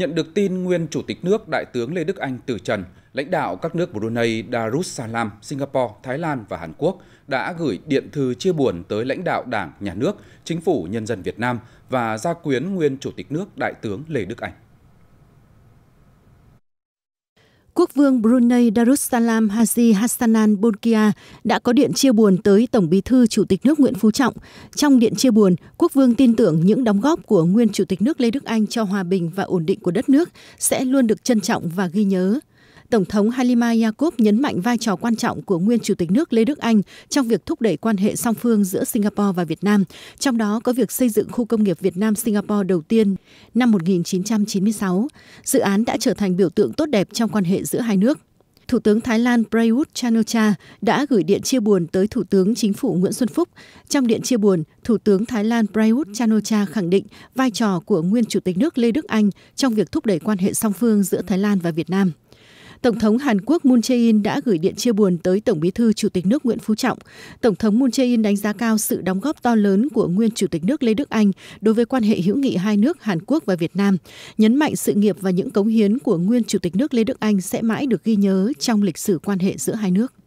Nhận được tin nguyên Chủ tịch nước Đại tướng Lê Đức Anh từ trần, lãnh đạo các nước Brunei, Darussalam, Singapore, Thái Lan và Hàn Quốc đã gửi điện thư chia buồn tới lãnh đạo Đảng, Nhà nước, Chính phủ Nhân dân Việt Nam và gia quyến nguyên Chủ tịch nước Đại tướng Lê Đức Anh. Quốc vương Brunei Darussalam Haji Hassanan Bolkiah đã có điện chia buồn tới Tổng bí thư Chủ tịch nước Nguyễn Phú Trọng. Trong điện chia buồn, quốc vương tin tưởng những đóng góp của nguyên Chủ tịch nước Lê Đức Anh cho hòa bình và ổn định của đất nước sẽ luôn được trân trọng và ghi nhớ. Tổng thống Halima Yacob nhấn mạnh vai trò quan trọng của nguyên Chủ tịch nước Lê Đức Anh trong việc thúc đẩy quan hệ song phương giữa Singapore và Việt Nam, trong đó có việc xây dựng khu công nghiệp Việt Nam-Singapore đầu tiên năm 1996. Dự án đã trở thành biểu tượng tốt đẹp trong quan hệ giữa hai nước. Thủ tướng Thái Lan Prayut Chan-o-cha đã gửi điện chia buồn tới Thủ tướng Chính phủ Nguyễn Xuân Phúc. Trong điện chia buồn, Thủ tướng Thái Lan Prayut Chan-o-cha khẳng định vai trò của nguyên Chủ tịch nước Lê Đức Anh trong việc thúc đẩy quan hệ song phương giữa Thái Lan và Việt Nam. Tổng thống Hàn Quốc Moon Jae-in đã gửi điện chia buồn tới Tổng bí thư Chủ tịch nước Nguyễn Phú Trọng. Tổng thống Moon Jae-in đánh giá cao sự đóng góp to lớn của nguyên Chủ tịch nước Lê Đức Anh đối với quan hệ hữu nghị hai nước Hàn Quốc và Việt Nam, nhấn mạnh sự nghiệp và những cống hiến của nguyên Chủ tịch nước Lê Đức Anh sẽ mãi được ghi nhớ trong lịch sử quan hệ giữa hai nước.